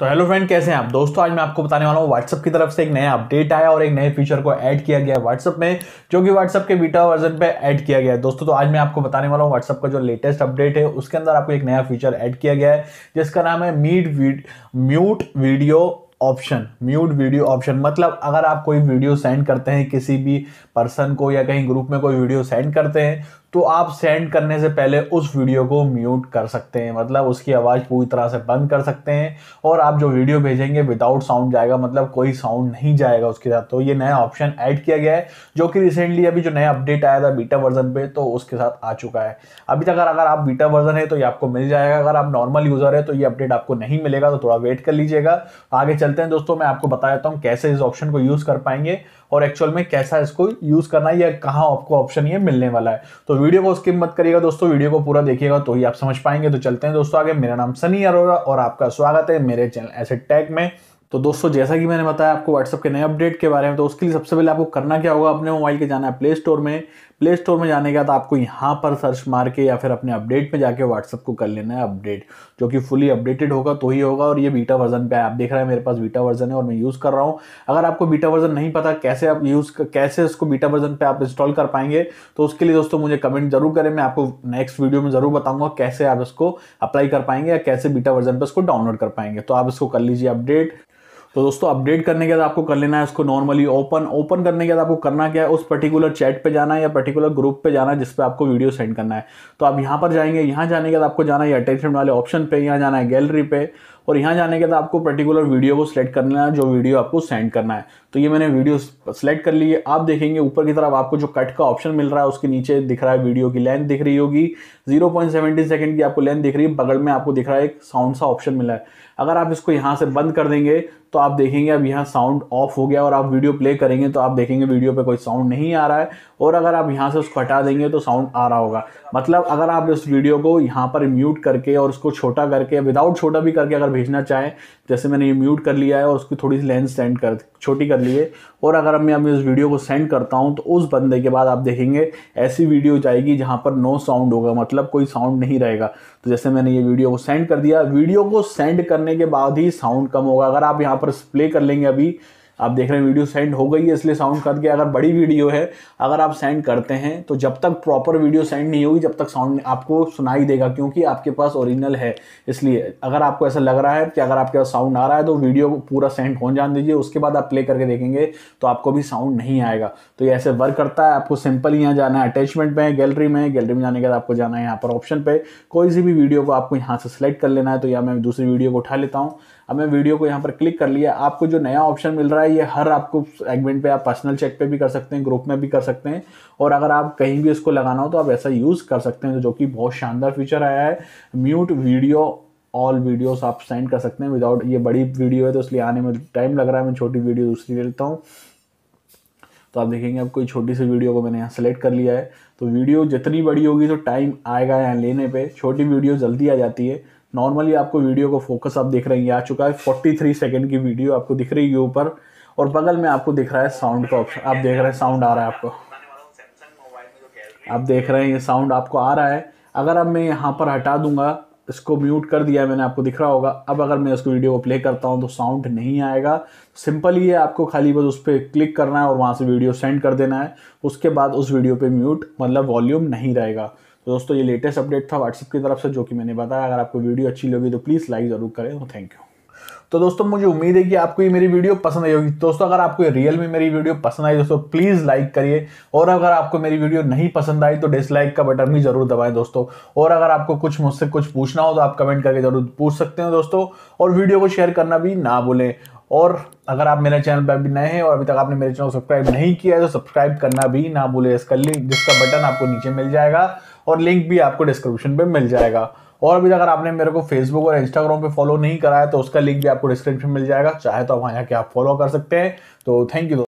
तो hello friend कैसे हैं आप दोस्तों आज मैं आपको बताने वाला हूँ व्हाट्सअप की तरफ से एक नया अपडेट आया और एक नए फीचर को ऐड किया गया है व्हाट्सअप में जो कि व्हाट्सअप के बीटा वर्जन पे ऐड किया गया है दोस्तों तो आज मैं आपको बताने वाला हूँ व्हाट्सअप का जो लेटेस्ट अपडेट है उसके अंदर आपको एक नया फीचर ऐड किया गया है जिसका नाम है Meet mute video option mute video option मतलब अगर आप कोई वीडियो सेंड करते हैं किसी भी पर्सन को या कहीं ग्रुप में कोई वीडियो सेंड करते हैं तो आप सेंड करने से पहले उस वीडियो को म्यूट कर सकते हैं मतलब उसकी आवाज़ पूरी तरह से बंद कर सकते हैं और आप जो वीडियो भेजेंगे विदाउट साउंड जाएगा मतलब कोई साउंड नहीं जाएगा उसके साथ तो ये नया ऑप्शन ऐड किया गया है जो कि रिसेंटली अभी जो नया अपडेट आया था बीटा वर्जन पे तो उसके साथ आ चुका है अभी तक अगर अगर आप बीटा वर्जन है तो ये आपको मिल जाएगा अगर आप नॉर्मल यूज़र है तो ये अपडेट आपको नहीं मिलेगा तो थोड़ा वेट कर लीजिएगा आगे चलते हैं दोस्तों मैं आपको बता देता हूँ कैसे इस ऑप्शन को यूज़ कर पाएंगे और एक्चुअल में कैसा इसको यूज़ करना है या कहाँ आपको ऑप्शन ये मिलने वाला है तो वीडियो को स्किप मत करिएगा दोस्तों वीडियो को पूरा देखिएगा तो ही आप समझ पाएंगे तो चलते हैं दोस्तों आगे मेरा नाम सनी अरोरा और आपका स्वागत है मेरे चैनल ऐसे टैग में तो दोस्तों जैसा कि मैंने बताया आपको WhatsApp के नए अपडेट के बारे में तो उसके लिए सबसे पहले आपको करना क्या होगा अपने मोबाइल के जाना है प्ले स्टोर में प्ले स्टोर में जाने के बाद आपको यहाँ पर सर्च मार के या फिर अपने अपडेट में जाके व्हाट्सअप को कर लेना है अपडेट जो कि फुली अपडेटेड होगा तो ही होगा और ये बीटा वर्जन पे आप देख रहे हैं मेरे पास बीटा वर्जन है और मैं यूज़ कर रहा हूँ अगर आपको बीटा वर्जन नहीं पता कैसे आप यूज़ कैसे उसको बीटा वर्जन पर आप इंस्टॉल कर पाएंगे तो उसके लिए दोस्तों मुझे कमेंट जरूर करें मैं आपको नेक्स्ट वीडियो में ज़रूर बताऊँगा कैसे आप इसको अप्लाई कर पाएंगे या कैसे बीटा वर्जन पर इसको डाउनलोड कर पाएंगे तो आप इसको कर लीजिए अपडेट तो दोस्तों अपडेट करने के बाद आपको कर लेना है उसको नॉर्मली ओपन ओपन करने के बाद आपको करना क्या है उस पर्टिकुलर चैट पे जाना है या पर्टिकुलर ग्रुप पे जाना है जिस पे आपको वीडियो सेंड करना है तो आप यहाँ पर जाएंगे यहाँ जाने के बाद आपको जाना है अटैचमेंट वाले ऑप्शन पे यहाँ जाना है गैलरी पे और यहाँ जाने के बाद आपको पर्टिकुलर वीडियो को सिलेक्ट करना है जो वीडियो आपको सेंड करना है तो ये मैंने वीडियो सेलेक्ट कर ली है आप देखेंगे ऊपर की तरफ आपको जो कट का ऑप्शन मिल रहा है उसके नीचे दिख रहा है वीडियो की लेंथ दिख रही होगी जीरो पॉइंट सेवेंटी सेकेंड की आपको लेंथ दिख रही है बगल में आपको दिख रहा है एक साउंड सा ऑप्शन मिला है अगर आप इसको यहाँ से बंद कर देंगे तो आप देखेंगे अब यहाँ साउंड ऑफ हो गया और आप वीडियो प्ले करेंगे तो आप देखेंगे वीडियो पे कोई साउंड नहीं आ रहा है और अगर आप यहाँ से उसको हटा देंगे तो साउंड आ रहा होगा मतलब अगर आप इस वीडियो को यहाँ पर म्यूट करके और उसको छोटा करके विदाउट छोटा भी करके अगर भेजना चाहें जैसे मैंने ये म्यूट कर लिया है और उसकी थोड़ी सी लेंस सेंड कर छोटी कर ली है और अगर मैं अभी उस वीडियो को सेंड करता हूँ तो उस बंदे के बाद आप देखेंगे ऐसी वीडियो जाएगी जहाँ पर नो साउंड होगा मतलब कोई साउंड नहीं रहेगा तो जैसे मैंने ये वीडियो को सेंड कर दिया वीडियो को सेंड करने के बाद ही साउंड कम होगा अगर आप यहाँ पर प्ले कर लेंगे अभी आप देख रहे हैं वीडियो सेंड हो गई है इसलिए साउंड कट गया अगर बड़ी वीडियो है अगर आप सेंड करते हैं तो जब तक प्रॉपर वीडियो सेंड नहीं होगी जब तक साउंड आपको सुनाई देगा क्योंकि आपके पास ओरिजिनल है इसलिए अगर आपको ऐसा लग रहा है कि अगर आपके पास साउंड आ रहा है तो वीडियो पूरा सेंड हो जान दीजिए उसके बाद आप प्ले करके देखेंगे तो आपको भी साउंड नहीं आएगा तो ये ऐसे वर्क करता है आपको सिंपल यहाँ जाना है अटैचमेंट में गैलरी में गैलरी में जाने के बाद आपको जाना है यहाँ पर ऑप्शन पर कोई सी भी वीडियो को आपको यहाँ से सिलेक्ट कर लेना है तो या मैं दूसरी वीडियो को उठा लेता हूँ अब मैं वीडियो को यहाँ पर क्लिक कर लिया आपको जो नया ऑप्शन मिल रहा है ये हर आपको सेगमेंट पे आप पर्सनल चेक पे भी कर सकते हैं ग्रुप में भी कर सकते हैं और अगर आप कहीं भी इसको लगाना हो तो आप ऐसा यूज़ कर सकते हैं जो कि बहुत शानदार फीचर आया है म्यूट वीडियो ऑल वीडियोस आप सेंड कर सकते हैं विदाउट ये बड़ी वीडियो है तो इसलिए आने में टाइम लग रहा है मैं छोटी वीडियो दूसरी लेता हूँ तो आप देखेंगे अब कोई छोटी सी वीडियो को मैंने यहाँ सेलेक्ट कर लिया है तो वीडियो जितनी बड़ी होगी तो टाइम आएगा यहाँ लेने पे छोटी वीडियो जल्दी आ जाती है नॉर्मली आपको वीडियो को फोकस आप देख रहे हैं आ चुका है फोर्टी थ्री सेकेंड की वीडियो आपको दिख रही है ऊपर और बगल में आपको दिख रहा है साउंड का ऑप्शन आप देख रहे हैं साउंड आ रहा है आपको आप देख रहे हैं ये साउंड आपको आ रहा है अगर अब मैं यहाँ पर हटा दूंगा इसको म्यूट कर दिया मैंने आपको दिख रहा होगा अब अगर मैं इसको वीडियो को प्ले करता हूँ तो साउंड नहीं आएगा सिंपल ये आपको खाली बस उस पर क्लिक करना है और वहाँ से वीडियो सेंड कर देना है उसके बाद उस वीडियो पे म्यूट मतलब वॉल्यूम नहीं रहेगा तो दोस्तों ये लेटेस्ट अपडेट था व्हाट्सअप की तरफ से जो कि मैंने बताया अगर आपको वीडियो अच्छी लगी तो प्लीज़ लाइक ज़रूर करें तो थैंक यू तो दोस्तों मुझे उम्मीद है कि आपको ये मेरी वीडियो पसंद आई होगी दोस्तों अगर आपको रियल में मेरी वीडियो पसंद आई दोस्तों प्लीज़ लाइक करिए और अगर आपको मेरी वीडियो नहीं पसंद आई तो डिसलाइक का बटन भी जरूर दबाएं दोस्तों और अगर आपको कुछ मुझसे कुछ पूछना हो तो आप कमेंट करके जरूर पूछ सकते हो दोस्तों और वीडियो को शेयर करना भी ना भूलें और अगर आप मेरे चैनल पर अभी नए हैं और अभी तक आपने मेरे चैनल को सब्सक्राइब नहीं किया है तो सब्सक्राइब करना भी ना भूलें इसका लिंक जिसका बटन आपको नीचे मिल जाएगा और लिंक भी आपको डिस्क्रिप्शन पे मिल जाएगा और भी अगर आपने मेरे को फेसबुक और इंस्टाग्राम पे फॉलो नहीं कराया तो उसका लिंक भी आपको डिस्क्रिप्शन मिल जाएगा चाहे तो वहां यहाँ के आप फॉलो कर सकते हैं तो थैंक यू